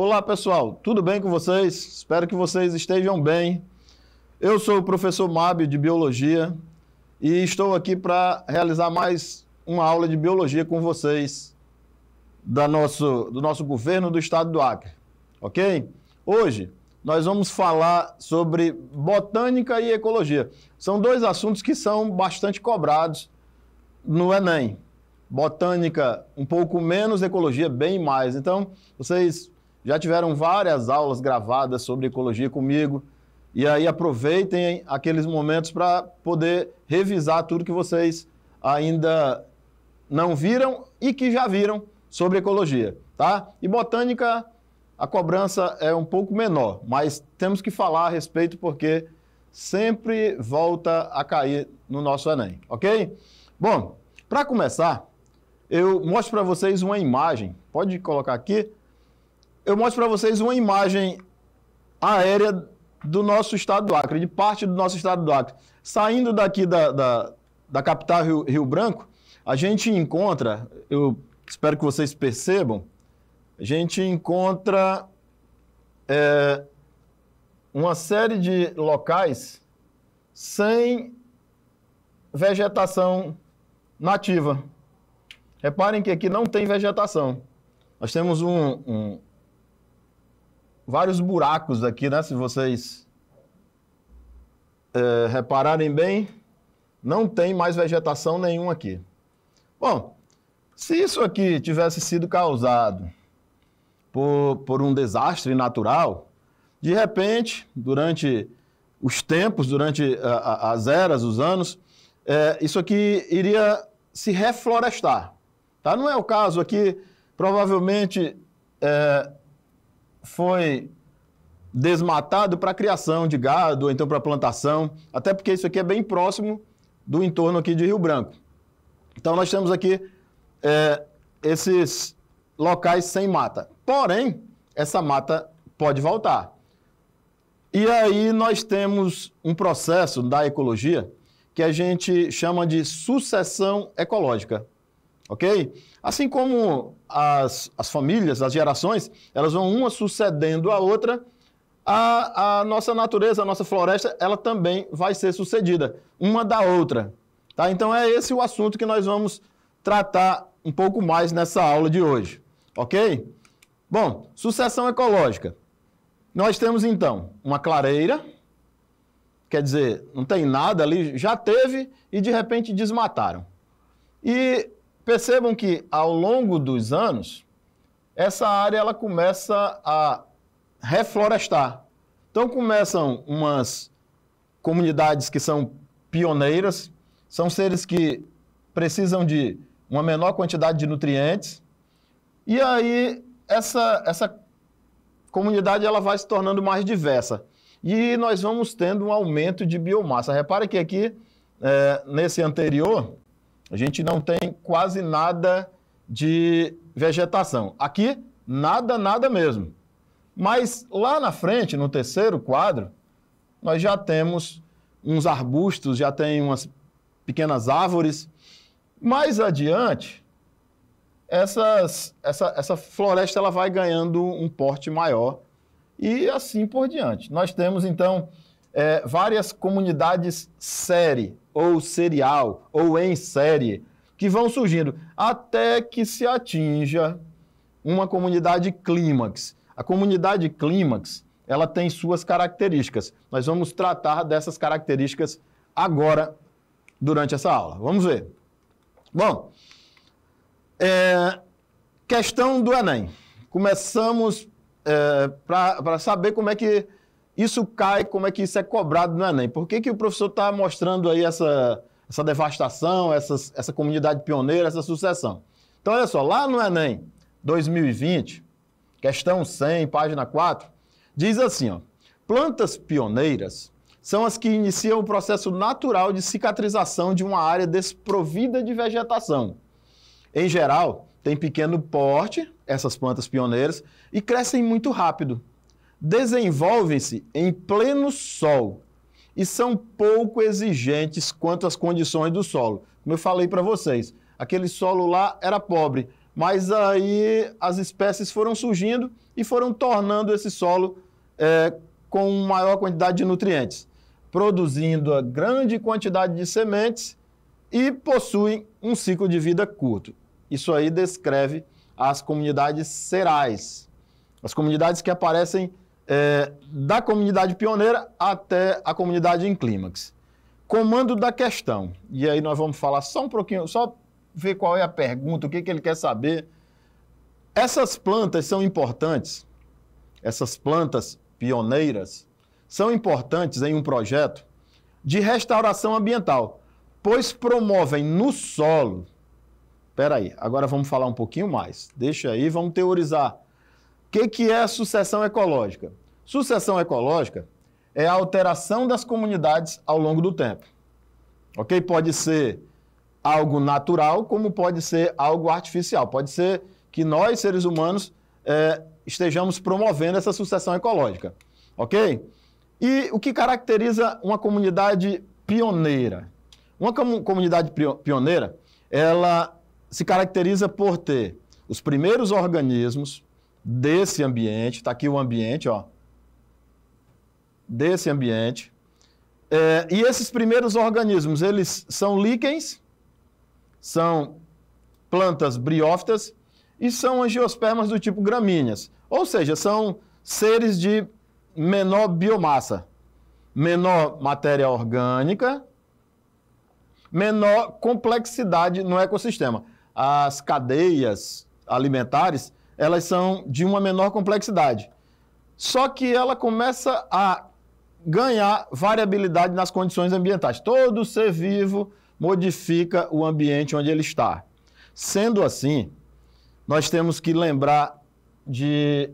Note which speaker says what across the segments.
Speaker 1: Olá, pessoal, tudo bem com vocês? Espero que vocês estejam bem. Eu sou o professor Mábio de Biologia e estou aqui para realizar mais uma aula de Biologia com vocês da nosso, do nosso governo do estado do Acre, ok? Hoje nós vamos falar sobre botânica e ecologia. São dois assuntos que são bastante cobrados no Enem. Botânica um pouco menos, ecologia bem mais. Então, vocês já tiveram várias aulas gravadas sobre ecologia comigo. E aí aproveitem aqueles momentos para poder revisar tudo que vocês ainda não viram e que já viram sobre ecologia, tá? E botânica, a cobrança é um pouco menor, mas temos que falar a respeito porque sempre volta a cair no nosso Enem, ok? Bom, para começar, eu mostro para vocês uma imagem. Pode colocar aqui eu mostro para vocês uma imagem aérea do nosso estado do Acre, de parte do nosso estado do Acre. Saindo daqui da, da, da capital Rio, Rio Branco, a gente encontra, eu espero que vocês percebam, a gente encontra é, uma série de locais sem vegetação nativa. Reparem que aqui não tem vegetação. Nós temos um, um, vários buracos aqui, né? Se vocês é, repararem bem, não tem mais vegetação nenhuma aqui. Bom, se isso aqui tivesse sido causado por, por um desastre natural, de repente, durante os tempos, durante a, a, as eras, os anos, é, isso aqui iria se reflorestar. Tá? Não é o caso aqui, provavelmente é, foi desmatado para criação de gado, ou então para plantação, até porque isso aqui é bem próximo do entorno aqui de Rio Branco. Então nós temos aqui é, esses locais sem mata. Porém, essa mata pode voltar. E aí nós temos um processo da ecologia que a gente chama de sucessão ecológica ok? Assim como as, as famílias, as gerações, elas vão uma sucedendo a outra, a, a nossa natureza, a nossa floresta, ela também vai ser sucedida, uma da outra. Tá? Então é esse o assunto que nós vamos tratar um pouco mais nessa aula de hoje, ok? Bom, sucessão ecológica. Nós temos então uma clareira, quer dizer, não tem nada ali, já teve e de repente desmataram. E Percebam que ao longo dos anos, essa área ela começa a reflorestar. Então começam umas comunidades que são pioneiras, são seres que precisam de uma menor quantidade de nutrientes. E aí essa essa comunidade ela vai se tornando mais diversa. E nós vamos tendo um aumento de biomassa. Repare que aqui, é, nesse anterior, a gente não tem quase nada de vegetação. Aqui, nada, nada mesmo. Mas lá na frente, no terceiro quadro, nós já temos uns arbustos, já tem umas pequenas árvores. Mais adiante, essas, essa, essa floresta ela vai ganhando um porte maior e assim por diante. Nós temos, então, é, várias comunidades série, ou serial, ou em série, que vão surgindo até que se atinja uma comunidade clímax. A comunidade clímax, ela tem suas características. Nós vamos tratar dessas características agora, durante essa aula. Vamos ver. Bom, é, questão do Enem. Começamos é, para saber como é que isso cai, como é que isso é cobrado no né, Enem? Por que, que o professor está mostrando aí essa, essa devastação, essa, essa comunidade pioneira, essa sucessão? Então, olha só, lá no Enem 2020, questão 100, página 4, diz assim, ó, plantas pioneiras são as que iniciam o processo natural de cicatrização de uma área desprovida de vegetação. Em geral, tem pequeno porte, essas plantas pioneiras, e crescem muito rápido, desenvolvem-se em pleno sol e são pouco exigentes quanto às condições do solo. Como eu falei para vocês, aquele solo lá era pobre, mas aí as espécies foram surgindo e foram tornando esse solo é, com maior quantidade de nutrientes, produzindo a grande quantidade de sementes e possuem um ciclo de vida curto. Isso aí descreve as comunidades cerais, as comunidades que aparecem é, da comunidade pioneira até a comunidade em clímax. Comando da questão. E aí nós vamos falar só um pouquinho, só ver qual é a pergunta, o que, que ele quer saber. Essas plantas são importantes, essas plantas pioneiras, são importantes em um projeto de restauração ambiental, pois promovem no solo. Espera aí, agora vamos falar um pouquinho mais. Deixa aí, vamos teorizar que, que é sucessão ecológica? Sucessão ecológica é a alteração das comunidades ao longo do tempo. Ok? Pode ser algo natural, como pode ser algo artificial. Pode ser que nós, seres humanos, é, estejamos promovendo essa sucessão ecológica. Ok? E o que caracteriza uma comunidade pioneira? Uma comunidade pioneira, ela se caracteriza por ter os primeiros organismos desse ambiente, está aqui o ambiente, ó, desse ambiente. É, e esses primeiros organismos, eles são líquens, são plantas briófitas e são angiospermas do tipo gramíneas. Ou seja, são seres de menor biomassa, menor matéria orgânica, menor complexidade no ecossistema. As cadeias alimentares elas são de uma menor complexidade. Só que ela começa a ganhar variabilidade nas condições ambientais. Todo ser vivo modifica o ambiente onde ele está. Sendo assim, nós temos que lembrar de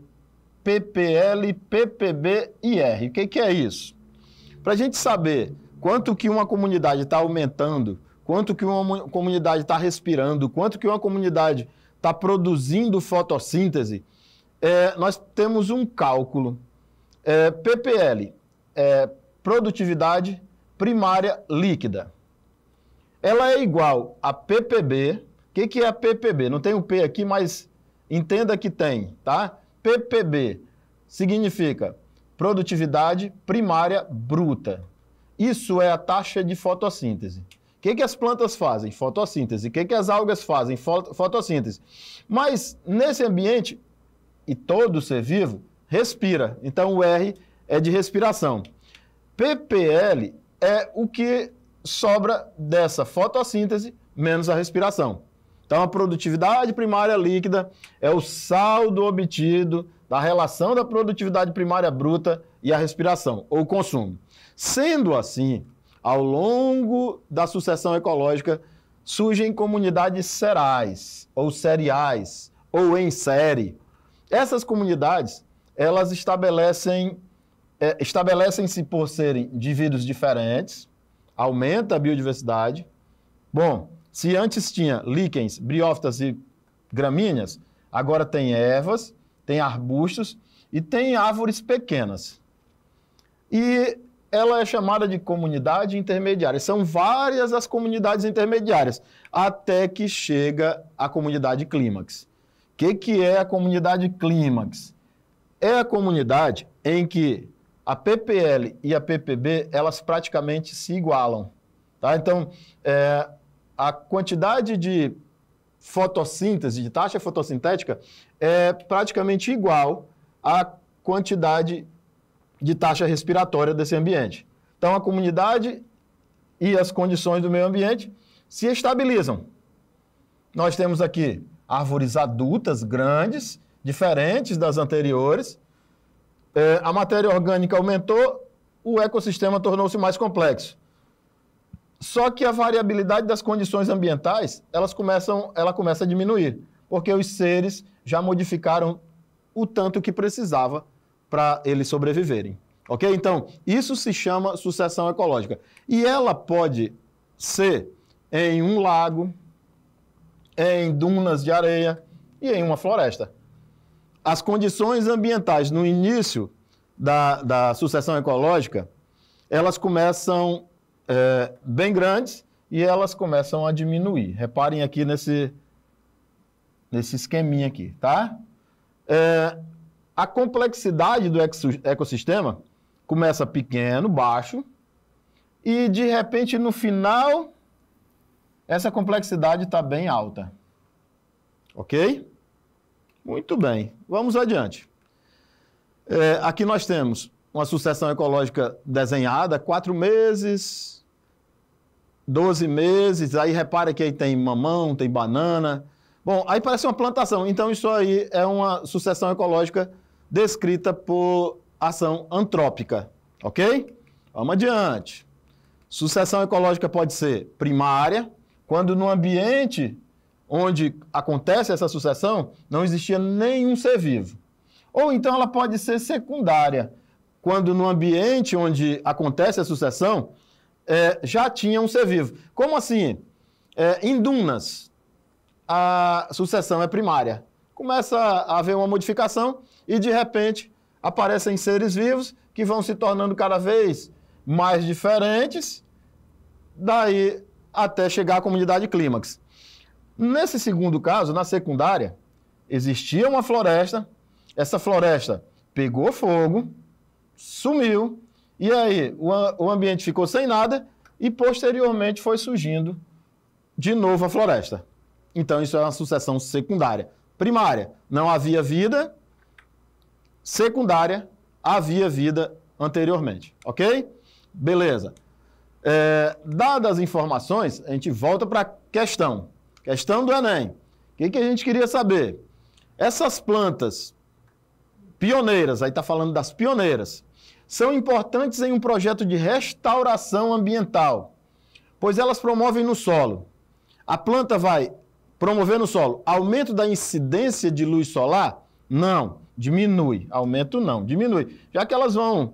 Speaker 1: PPL, PPB e R. O que, que é isso? Para a gente saber quanto que uma comunidade está aumentando, quanto que uma comunidade está respirando, quanto que uma comunidade está produzindo fotossíntese, é, nós temos um cálculo. É, PPL é produtividade primária líquida. Ela é igual a PPB. O que, que é a PPB? Não tem o um P aqui, mas entenda que tem, tá? PPB significa produtividade primária bruta. Isso é a taxa de fotossíntese que, que as plantas fazem? Fotossíntese. O que, que as algas fazem? Fotossíntese. Mas nesse ambiente, e todo ser vivo respira. Então o R é de respiração. PPL é o que sobra dessa fotossíntese menos a respiração. Então a produtividade primária líquida é o saldo obtido da relação da produtividade primária bruta e a respiração ou consumo. Sendo assim, ao longo da sucessão ecológica, surgem comunidades cerais, ou cereais, ou em série. Essas comunidades, elas estabelecem é, estabelecem-se por serem indivíduos diferentes, aumenta a biodiversidade. Bom, se antes tinha líquens, briófitas e gramíneas, agora tem ervas, tem arbustos e tem árvores pequenas. E ela é chamada de comunidade intermediária. São várias as comunidades intermediárias, até que chega a comunidade clímax. O que, que é a comunidade clímax? É a comunidade em que a PPL e a PPB, elas praticamente se igualam. Tá? Então, é, a quantidade de fotossíntese, de taxa fotossintética, é praticamente igual à quantidade de taxa respiratória desse ambiente. Então, a comunidade e as condições do meio ambiente se estabilizam. Nós temos aqui árvores adultas grandes, diferentes das anteriores. É, a matéria orgânica aumentou, o ecossistema tornou-se mais complexo. Só que a variabilidade das condições ambientais, elas começam, ela começa a diminuir, porque os seres já modificaram o tanto que precisava para eles sobreviverem. Ok? Então, isso se chama sucessão ecológica. E ela pode ser em um lago, em dunas de areia e em uma floresta. As condições ambientais no início da, da sucessão ecológica, elas começam é, bem grandes e elas começam a diminuir. Reparem aqui nesse, nesse esqueminha aqui, tá? É, a complexidade do ecossistema começa pequeno, baixo, e de repente no final essa complexidade está bem alta. Ok? Muito bem, vamos adiante. É, aqui nós temos uma sucessão ecológica desenhada, quatro meses, 12 meses, aí repara que aí tem mamão, tem banana. Bom, aí parece uma plantação, então isso aí é uma sucessão ecológica desenhada descrita por ação antrópica, ok? Vamos adiante. Sucessão ecológica pode ser primária, quando no ambiente onde acontece essa sucessão não existia nenhum ser vivo. Ou então ela pode ser secundária, quando no ambiente onde acontece a sucessão é, já tinha um ser vivo. Como assim? É, em dunas, a sucessão é primária começa a haver uma modificação e, de repente, aparecem seres vivos que vão se tornando cada vez mais diferentes, daí até chegar à comunidade clímax. Nesse segundo caso, na secundária, existia uma floresta, essa floresta pegou fogo, sumiu, e aí o, ambiente ficou sem nada e posteriormente foi surgindo de novo a floresta. Então isso é uma sucessão secundária. Primária, não havia vida. Secundária, havia vida anteriormente. Ok? Beleza. É, dadas as informações, a gente volta para a questão. Questão do Enem. O que, que a gente queria saber? Essas plantas pioneiras, aí está falando das pioneiras, são importantes em um projeto de restauração ambiental, pois elas promovem no solo. A planta vai Promover no solo. Aumento da incidência de luz solar? Não. Diminui. Aumento não, diminui. Já que elas vão.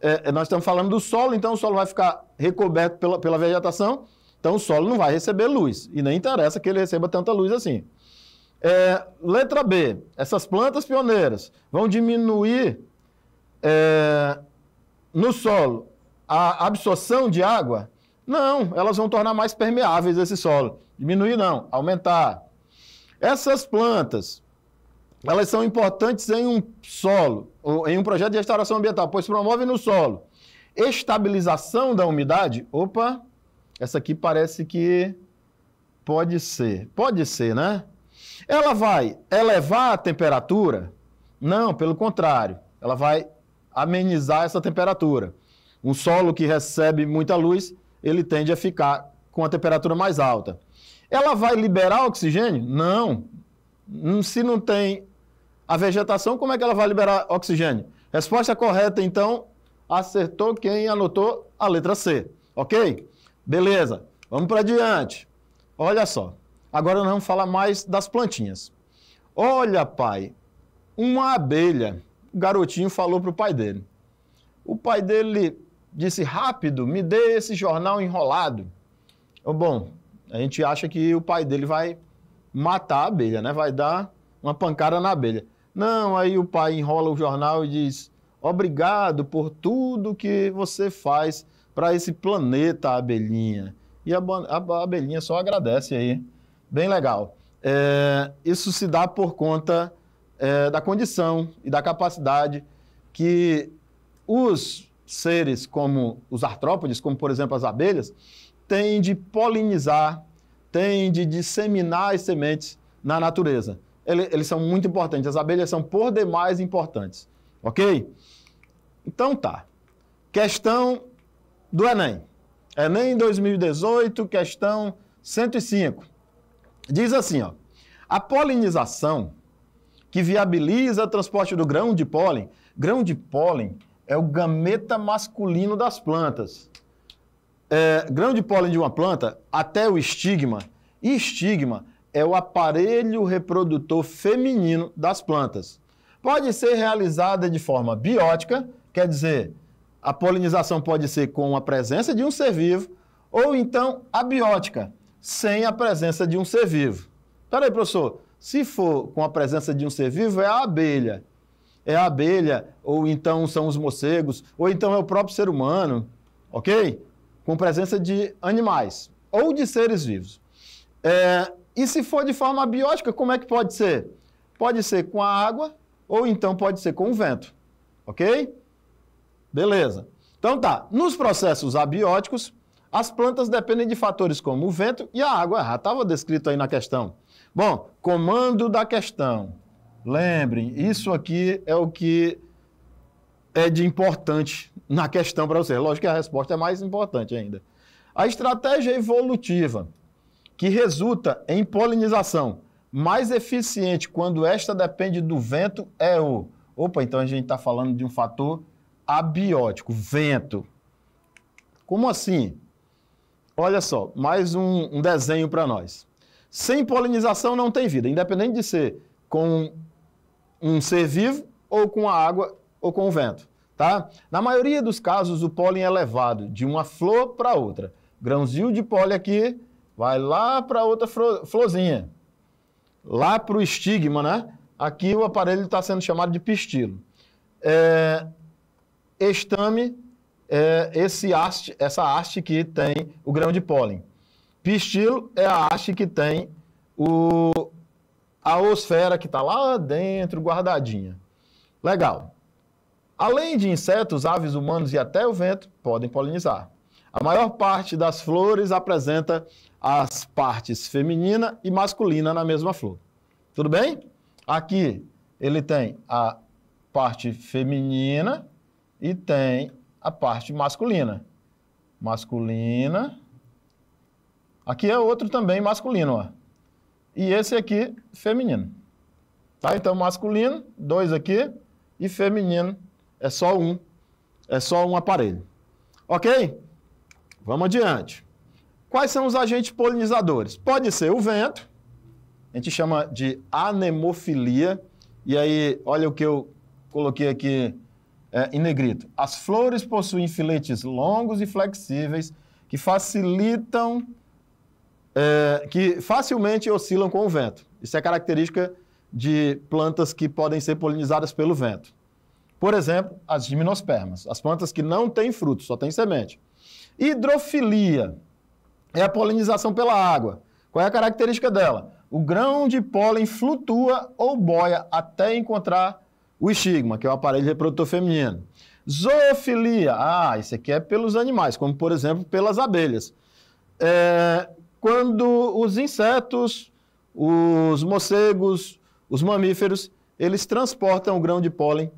Speaker 1: É, é, nós estamos falando do solo, então o solo vai ficar recoberto pela, pela vegetação, então o solo não vai receber luz. E nem interessa que ele receba tanta luz assim. É, letra B. Essas plantas pioneiras vão diminuir é, no solo a absorção de água? Não, elas vão tornar mais permeáveis esse solo. Diminuir não, aumentar. Essas plantas, elas são importantes em um solo, ou em um projeto de restauração ambiental, pois promovem no solo estabilização da umidade. Opa, essa aqui parece que pode ser. Pode ser, né? Ela vai elevar a temperatura? Não, pelo contrário. Ela vai amenizar essa temperatura. Um solo que recebe muita luz, ele tende a ficar com a temperatura mais alta. Ela vai liberar oxigênio? Não. Hum, se não tem a vegetação, como é que ela vai liberar oxigênio? Resposta correta, então, acertou quem anotou a letra C. Ok? Beleza. Vamos para diante. Olha só. Agora nós vamos falar mais das plantinhas. Olha, pai, uma abelha. O garotinho falou para o pai dele. O pai dele disse: Rápido, me dê esse jornal enrolado. Bom, a gente acha que o pai dele vai matar a abelha, né? Vai dar uma pancada na abelha. Não, aí o pai enrola o jornal e diz: "Obrigado por tudo que você faz para esse planeta, abelhinha". E a, a, a, abelhinha só agradece aí. Bem legal. É, isso se dá por conta é, da condição e da capacidade que os seres como os artrópodes, como por exemplo as abelhas, tem de polinizar, tem de disseminar as sementes na natureza. Eles são muito importantes, as abelhas são por demais importantes, ok? Então tá. Questão do Enem. Enem 2018, questão 105. Diz assim, ó. A polinização que viabiliza o transporte do grão de pólen, grão de pólen é o gameta masculino das plantas é, grão de pólen de uma planta até o estigma. E estigma é o aparelho reprodutor feminino das plantas. Pode ser realizada de forma biótica, quer dizer, a polinização pode ser com a presença de um ser vivo, ou então abiótica, sem a presença de um ser vivo. Peraí, professor, se for com a presença de um ser vivo, é a abelha. É a abelha, ou então são os morcegos, ou então é o próprio ser humano, ok? com presença de animais ou de seres vivos. É, e se for de forma abiótica, como é que pode ser? Pode ser com a água ou então pode ser com o vento. Ok? Beleza. Então tá, nos processos abióticos, as plantas dependem de fatores como o vento e a água. Já estava descrito aí na questão. Bom, comando da questão. Lembrem, isso aqui é o que é de importante na questão para você. Lógico que a resposta é mais importante ainda. A estratégia evolutiva, que resulta em polinização mais eficiente quando esta depende do vento, é o. Opa, então a gente está falando de um fator abiótico, vento. Como assim? Olha só, mais um, um desenho para nós. Sem polinização não tem vida, independente de ser com um ser vivo ou com a água ou com o vento. Tá? Na maioria dos casos, o pólen é levado de uma flor para outra. Grãozinho de pólen aqui vai lá para outra florzinha. Lá para o estigma, né? Aqui o aparelho está sendo chamado de pistilo. É, estame é esse haste, essa haste que tem o grão de pólen. Pistilo é a haste que tem o, a osfera que está lá dentro, guardadinha. Legal. Além de insetos, aves humanos e até o vento podem polinizar. A maior parte das flores apresenta as partes feminina e masculina na mesma flor. Tudo bem? Aqui ele tem a parte feminina e tem a parte masculina. Masculina. Aqui é outro também masculino, ó. E esse aqui, feminino. Tá? Então, masculino, dois aqui, e feminino, é só um. É só um aparelho. Ok? Vamos adiante. Quais são os agentes polinizadores? Pode ser o vento, a gente chama de anemofilia. E aí, olha o que eu coloquei aqui é, em negrito. As flores possuem filetes longos e flexíveis que facilitam, é, que facilmente oscilam com o vento. Isso é característica de plantas que podem ser polinizadas pelo vento. Por exemplo, as gimnospermas, as plantas que não têm fruto, só têm semente. Hidrofilia é a polinização pela água. Qual é a característica dela? O grão de pólen flutua ou boia até encontrar o estigma, que é o aparelho reprodutor feminino. Zoofilia, ah, isso aqui é pelos animais, como por exemplo pelas abelhas. É, quando os insetos, os morcegos, os mamíferos, eles transportam o grão de pólen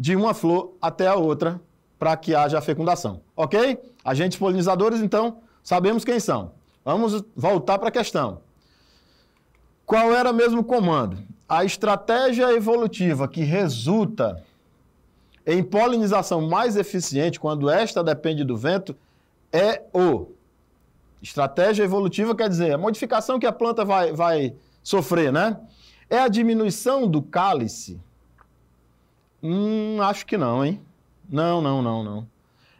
Speaker 1: de uma flor até a outra para que haja fecundação. Ok? Agentes polinizadores, então, sabemos quem são. Vamos voltar para a questão. Qual era mesmo o comando? A estratégia evolutiva que resulta em polinização mais eficiente, quando esta depende do vento, é o. Estratégia evolutiva quer dizer a modificação que a planta vai, vai sofrer, né? É a diminuição do cálice Hum, acho que não, hein? Não, não, não, não.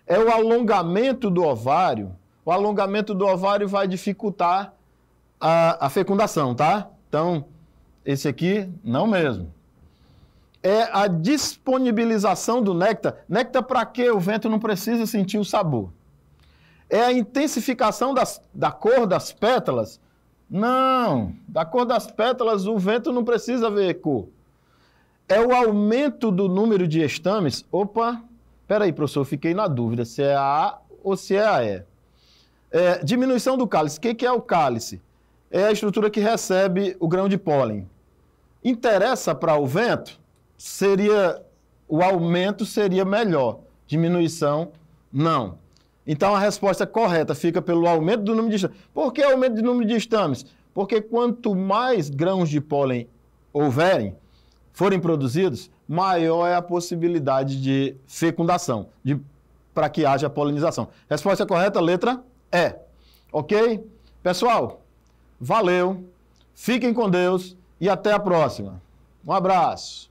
Speaker 1: É o alongamento do ovário. O alongamento do ovário vai dificultar a, a fecundação, tá? Então, esse aqui, não mesmo. É a disponibilização do néctar. Néctar para quê? O vento não precisa sentir o sabor. É a intensificação das, da cor das pétalas. Não, da cor das pétalas o vento não precisa ver cor é o aumento do número de estames. Opa, peraí, professor, eu fiquei na dúvida se é a A ou se é a E. É, diminuição do cálice. O que, que é o cálice? É a estrutura que recebe o grão de pólen. Interessa para o vento? Seria o aumento seria melhor. Diminuição, não. Então a resposta correta fica pelo aumento do número de estames. Por que aumento do número de estames? Porque quanto mais grãos de pólen houverem, forem produzidos, maior é a possibilidade de fecundação, de, para que haja polinização. Resposta correta, letra E. Ok? Pessoal, valeu, fiquem com Deus e até a próxima. Um abraço.